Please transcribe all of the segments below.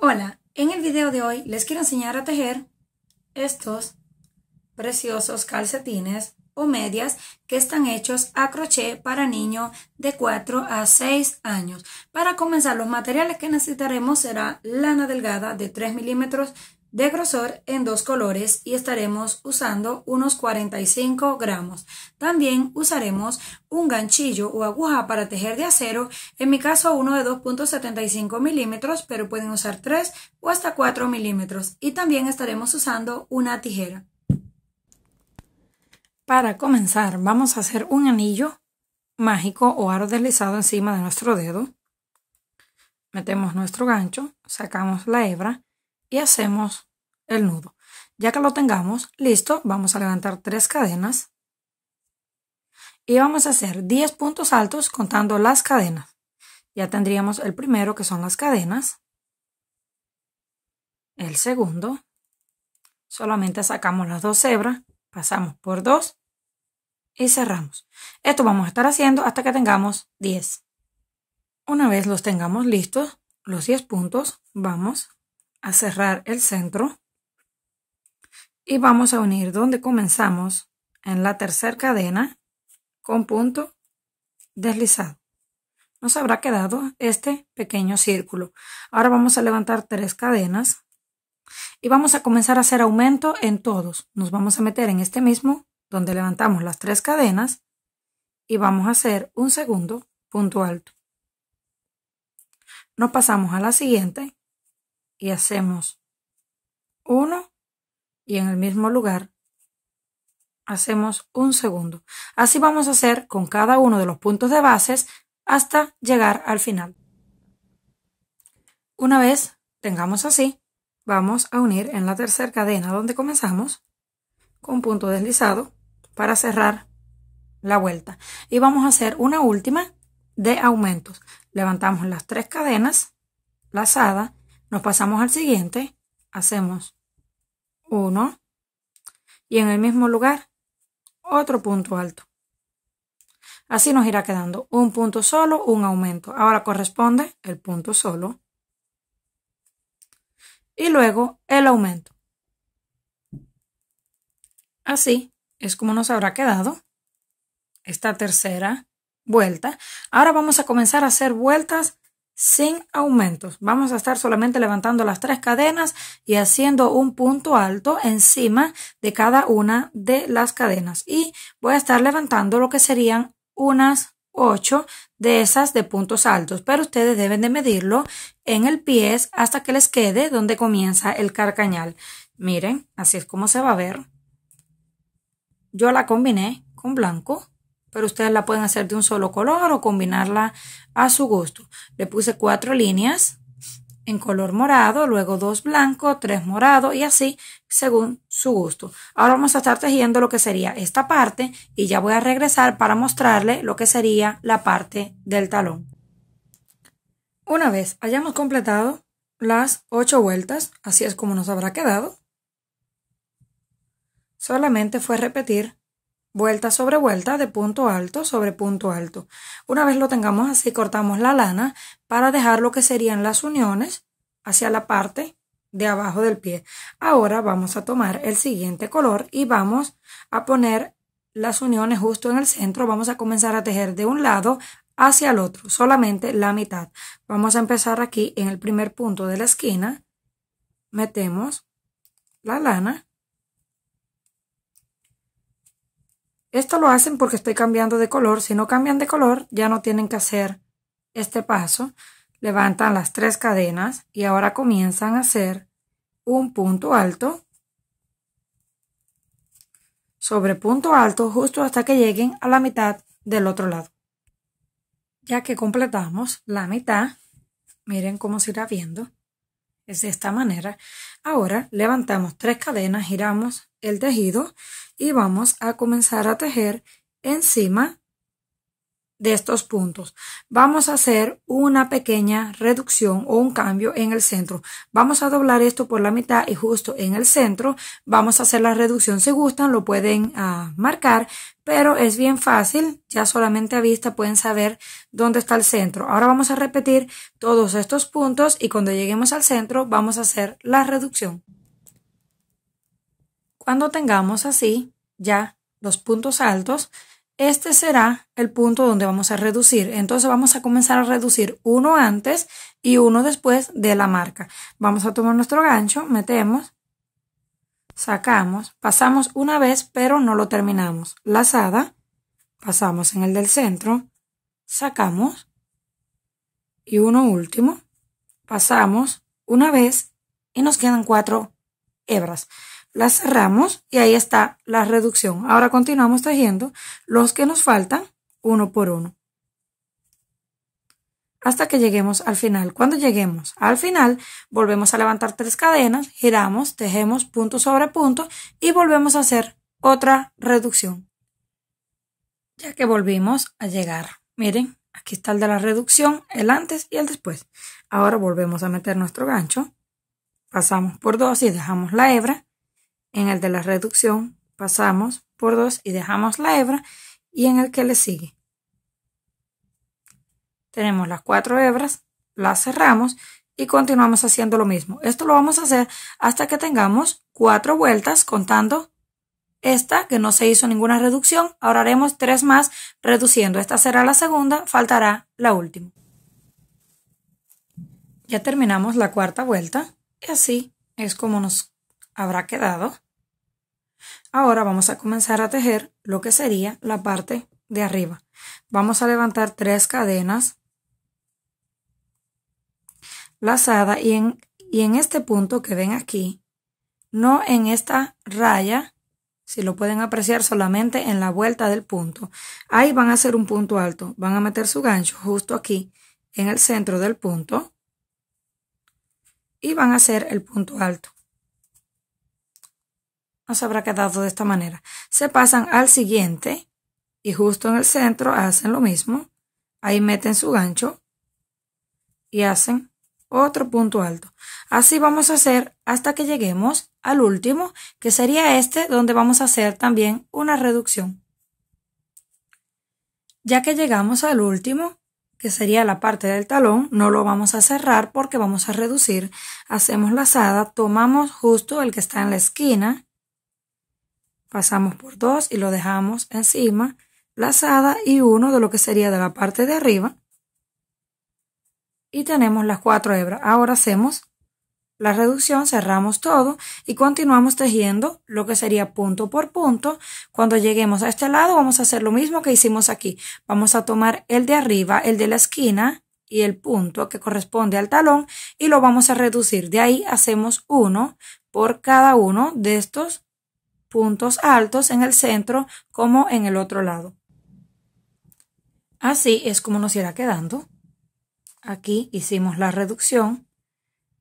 Hola, en el video de hoy les quiero enseñar a tejer estos preciosos calcetines o medias que están hechos a crochet para niños de 4 a 6 años. Para comenzar, los materiales que necesitaremos será lana delgada de 3 milímetros de grosor en dos colores y estaremos usando unos 45 gramos. También usaremos un ganchillo o aguja para tejer de acero, en mi caso uno de 2.75 milímetros, pero pueden usar 3 o hasta 4 milímetros. Y también estaremos usando una tijera. Para comenzar vamos a hacer un anillo mágico o aro deslizado encima de nuestro dedo. Metemos nuestro gancho, sacamos la hebra y hacemos el nudo. Ya que lo tengamos listo, vamos a levantar tres cadenas y vamos a hacer 10 puntos altos contando las cadenas. Ya tendríamos el primero que son las cadenas, el segundo, solamente sacamos las dos hebras, pasamos por dos y cerramos. Esto vamos a estar haciendo hasta que tengamos 10. Una vez los tengamos listos, los 10 puntos, vamos a cerrar el centro y vamos a unir donde comenzamos en la tercera cadena con punto deslizado. Nos habrá quedado este pequeño círculo. Ahora vamos a levantar tres cadenas y vamos a comenzar a hacer aumento en todos. Nos vamos a meter en este mismo donde levantamos las tres cadenas y vamos a hacer un segundo punto alto. Nos pasamos a la siguiente y hacemos uno y en el mismo lugar hacemos un segundo. Así vamos a hacer con cada uno de los puntos de bases hasta llegar al final. Una vez tengamos así, vamos a unir en la tercera cadena donde comenzamos con punto deslizado para cerrar la vuelta. Y vamos a hacer una última de aumentos. Levantamos las tres cadenas, lazada, nos pasamos al siguiente, hacemos uno y en el mismo lugar otro punto alto. Así nos irá quedando un punto solo, un aumento. Ahora corresponde el punto solo y luego el aumento. Así es como nos habrá quedado esta tercera vuelta. Ahora vamos a comenzar a hacer vueltas sin aumentos. Vamos a estar solamente levantando las tres cadenas y haciendo un punto alto encima de cada una de las cadenas. Y voy a estar levantando lo que serían unas ocho de esas de puntos altos, pero ustedes deben de medirlo en el pie hasta que les quede donde comienza el carcañal. Miren, así es como se va a ver. Yo la combiné con blanco pero ustedes la pueden hacer de un solo color o combinarla a su gusto. Le puse cuatro líneas en color morado, luego dos blancos, tres morados y así según su gusto. Ahora vamos a estar tejiendo lo que sería esta parte y ya voy a regresar para mostrarle lo que sería la parte del talón. Una vez hayamos completado las ocho vueltas, así es como nos habrá quedado, solamente fue repetir vuelta sobre vuelta, de punto alto sobre punto alto. Una vez lo tengamos así, cortamos la lana para dejar lo que serían las uniones hacia la parte de abajo del pie. Ahora vamos a tomar el siguiente color y vamos a poner las uniones justo en el centro. Vamos a comenzar a tejer de un lado hacia el otro, solamente la mitad. Vamos a empezar aquí en el primer punto de la esquina. Metemos la lana Esto lo hacen porque estoy cambiando de color. Si no cambian de color, ya no tienen que hacer este paso. Levantan las tres cadenas y ahora comienzan a hacer un punto alto sobre punto alto justo hasta que lleguen a la mitad del otro lado. Ya que completamos la mitad, miren cómo se irá viendo. Es de esta manera. Ahora levantamos tres cadenas, giramos el tejido y vamos a comenzar a tejer encima de estos puntos. Vamos a hacer una pequeña reducción o un cambio en el centro. Vamos a doblar esto por la mitad y justo en el centro vamos a hacer la reducción. Si gustan lo pueden ah, marcar, pero es bien fácil. Ya solamente a vista pueden saber dónde está el centro. Ahora vamos a repetir todos estos puntos y cuando lleguemos al centro vamos a hacer la reducción. Cuando tengamos así ya los puntos altos, este será el punto donde vamos a reducir. Entonces vamos a comenzar a reducir uno antes y uno después de la marca. Vamos a tomar nuestro gancho, metemos, sacamos, pasamos una vez pero no lo terminamos. Lazada, pasamos en el del centro, sacamos y uno último, pasamos una vez y nos quedan cuatro hebras la cerramos y ahí está la reducción. Ahora continuamos tejiendo los que nos faltan uno por uno. Hasta que lleguemos al final. Cuando lleguemos al final, volvemos a levantar tres cadenas, giramos, tejemos punto sobre punto y volvemos a hacer otra reducción. Ya que volvimos a llegar. Miren, aquí está el de la reducción, el antes y el después. Ahora volvemos a meter nuestro gancho. Pasamos por dos y dejamos la hebra en el de la reducción pasamos por dos y dejamos la hebra y en el que le sigue. Tenemos las cuatro hebras, las cerramos y continuamos haciendo lo mismo. Esto lo vamos a hacer hasta que tengamos cuatro vueltas contando esta que no se hizo ninguna reducción. Ahora haremos tres más reduciendo. Esta será la segunda, faltará la última. Ya terminamos la cuarta vuelta y así es como nos habrá quedado. Ahora vamos a comenzar a tejer lo que sería la parte de arriba. Vamos a levantar tres cadenas lazada y en, y en este punto que ven aquí, no en esta raya, si lo pueden apreciar solamente en la vuelta del punto. Ahí van a hacer un punto alto, van a meter su gancho justo aquí en el centro del punto y van a hacer el punto alto nos habrá quedado de esta manera. Se pasan al siguiente y justo en el centro hacen lo mismo. Ahí meten su gancho y hacen otro punto alto. Así vamos a hacer hasta que lleguemos al último, que sería este donde vamos a hacer también una reducción. Ya que llegamos al último, que sería la parte del talón, no lo vamos a cerrar porque vamos a reducir. Hacemos lazada, tomamos justo el que está en la esquina pasamos por dos y lo dejamos encima, lazada y uno de lo que sería de la parte de arriba. Y tenemos las cuatro hebras. Ahora hacemos la reducción, cerramos todo y continuamos tejiendo lo que sería punto por punto. Cuando lleguemos a este lado vamos a hacer lo mismo que hicimos aquí. Vamos a tomar el de arriba, el de la esquina y el punto que corresponde al talón y lo vamos a reducir. De ahí hacemos uno por cada uno de estos puntos altos en el centro como en el otro lado. Así es como nos irá quedando. Aquí hicimos la reducción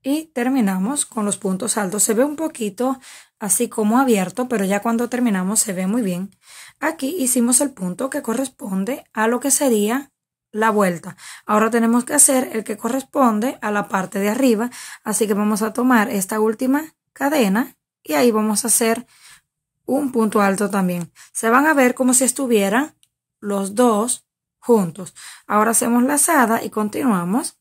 y terminamos con los puntos altos. Se ve un poquito así como abierto, pero ya cuando terminamos se ve muy bien. Aquí hicimos el punto que corresponde a lo que sería la vuelta. Ahora tenemos que hacer el que corresponde a la parte de arriba, así que vamos a tomar esta última cadena y ahí vamos a hacer un punto alto también. Se van a ver como si estuvieran los dos juntos. Ahora hacemos lazada y continuamos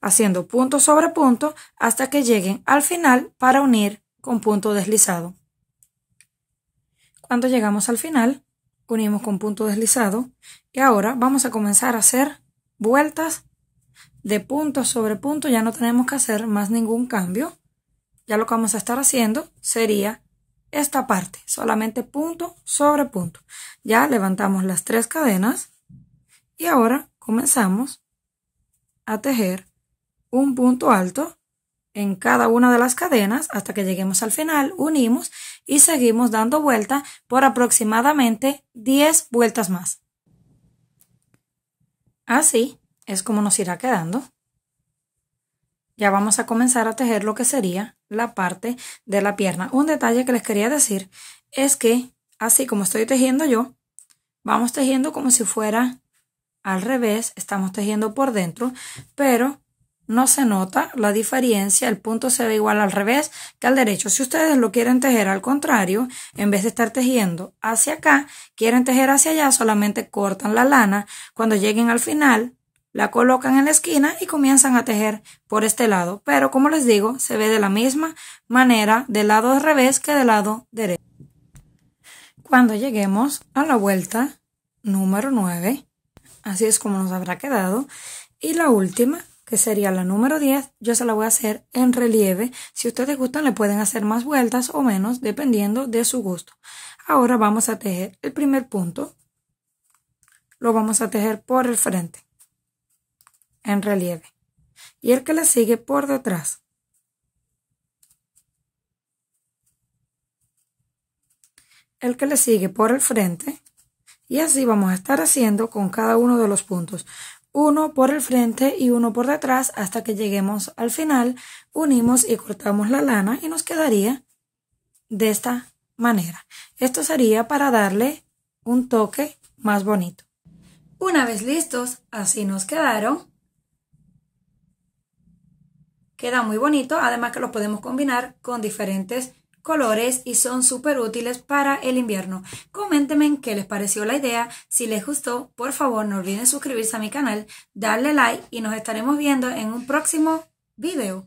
haciendo punto sobre punto hasta que lleguen al final para unir con punto deslizado. Cuando llegamos al final, unimos con punto deslizado y ahora vamos a comenzar a hacer vueltas de punto sobre punto. Ya no tenemos que hacer más ningún cambio. Ya lo que vamos a estar haciendo sería esta parte, solamente punto sobre punto. Ya levantamos las tres cadenas y ahora comenzamos a tejer un punto alto en cada una de las cadenas hasta que lleguemos al final, unimos y seguimos dando vuelta por aproximadamente 10 vueltas más. Así es como nos irá quedando ya vamos a comenzar a tejer lo que sería la parte de la pierna. Un detalle que les quería decir es que así como estoy tejiendo yo, vamos tejiendo como si fuera al revés, estamos tejiendo por dentro, pero no se nota la diferencia, el punto se ve igual al revés que al derecho. Si ustedes lo quieren tejer al contrario, en vez de estar tejiendo hacia acá, quieren tejer hacia allá, solamente cortan la lana. Cuando lleguen al final, la colocan en la esquina y comienzan a tejer por este lado, pero como les digo, se ve de la misma manera del lado al revés que del lado derecho. Cuando lleguemos a la vuelta número 9, así es como nos habrá quedado, y la última, que sería la número 10, yo se la voy a hacer en relieve. Si ustedes gustan, le pueden hacer más vueltas o menos, dependiendo de su gusto. Ahora vamos a tejer el primer punto. Lo vamos a tejer por el frente en relieve y el que le sigue por detrás. El que le sigue por el frente y así vamos a estar haciendo con cada uno de los puntos. Uno por el frente y uno por detrás hasta que lleguemos al final, unimos y cortamos la lana y nos quedaría de esta manera. Esto sería para darle un toque más bonito. Una vez listos, así nos quedaron Queda muy bonito, además que los podemos combinar con diferentes colores y son súper útiles para el invierno. Coméntenme qué les pareció la idea, si les gustó, por favor no olviden suscribirse a mi canal, darle like y nos estaremos viendo en un próximo video.